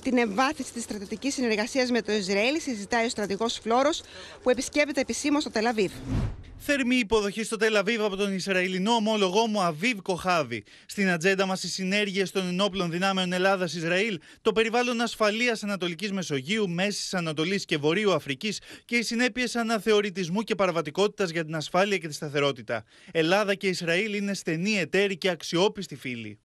την εμβάθυνση της στρατιωτικής συνεργασίας με το Ισραήλ, συζητάει ο στρατηγός Φλόρο, που επισκέπτεται επισήμως το Τελαβίβ. Θερμή υποδοχή στο Τελαβίβ από τον Ισραηλινό ομόλογό μου Αβίβ Κοχάβη. Στην ατζέντα μας οι συνέργειες των ενόπλων δυνάμεων Ελλάδα-Ισραήλ, το περιβάλλον ασφαλείας Ανατολικής Μεσογείου, Μέσης Ανατολής και Βορείου Αφρικής και οι συνέπειες αναθεωρητισμού και παραβατικότητας για την ασφάλεια και τη σταθερότητα. Ελλάδα και Ισραήλ είναι στενοί εταίροι και αξιόπιστοι φίλοι.